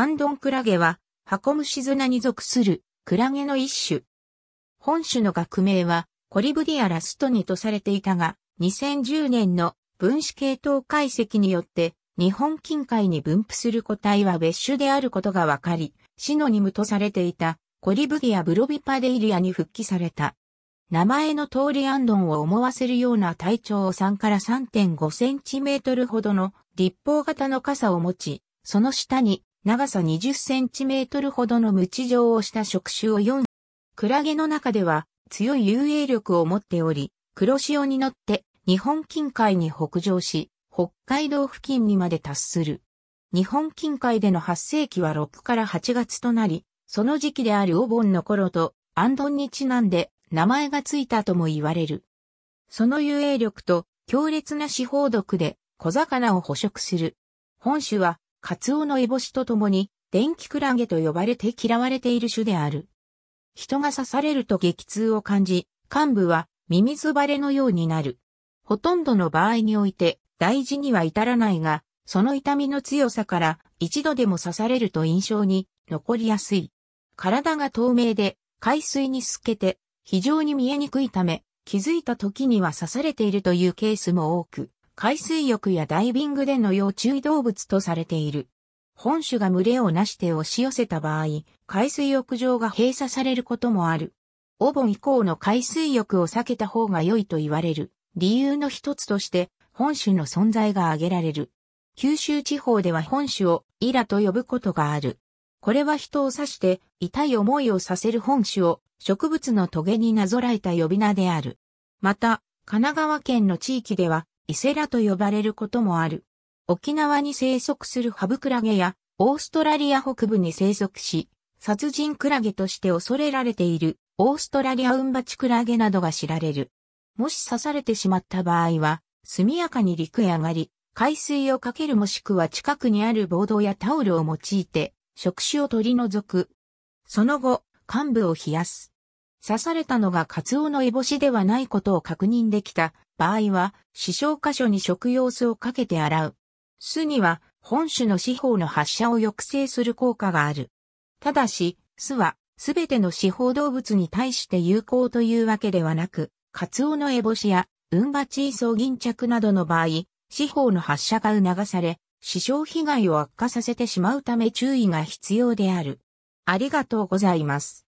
アンドンクラゲは、ハコムシズナに属するクラゲの一種。本種の学名はコリブディアラストニとされていたが、2010年の分子系統解析によって日本近海に分布する個体は別種であることが分かり、シノニムとされていたコリブディアブロビパデイリアに復帰された。名前の通りアンドンを思わせるような体長を3から3.5センチメートルほどの立方型の傘を持ち、その下に長さ20センチメートルほどの無知状をした触手を4。クラゲの中では強い遊泳力を持っており、黒潮に乗って日本近海に北上し、北海道付近にまで達する。日本近海での発生期は6から8月となり、その時期であるお盆の頃と、アンドンにちなんで名前がついたとも言われる。その遊泳力と強烈な四方毒で小魚を捕食する。本種はカツオのエボシと共に、電気クラゲと呼ばれて嫌われている種である。人が刺されると激痛を感じ、患部はミミズバレのようになる。ほとんどの場合において大事には至らないが、その痛みの強さから一度でも刺されると印象に残りやすい。体が透明で海水に透けて非常に見えにくいため、気づいた時には刺されているというケースも多く、海水浴やダイビングでの要注意動物とされている。本種が群れをなして押し寄せた場合、海水浴場が閉鎖されることもある。お盆以降の海水浴を避けた方が良いと言われる理由の一つとして本種の存在が挙げられる。九州地方では本種をイラと呼ぶことがある。これは人を指して痛い思いをさせる本種を植物の棘になぞらえた呼び名である。また、神奈川県の地域ではイセラと呼ばれることもある。沖縄に生息するハブクラゲや、オーストラリア北部に生息し、殺人クラゲとして恐れられている、オーストラリアウンバチクラゲなどが知られる。もし刺されてしまった場合は、速やかに陸へ上がり、海水をかけるもしくは近くにあるボードやタオルを用いて、触手を取り除く。その後、患部を冷やす。刺されたのがカツオのエボシではないことを確認できた場合は、死傷箇所に食用酢をかけて洗う。酢には本種の四方の発射を抑制する効果がある。ただし、酢はすべての四方動物に対して有効というわけではなく、カツオのエボシやウンバチイソウ銀着などの場合、四方の発射が促され、死傷被害を悪化させてしまうため注意が必要である。ありがとうございます。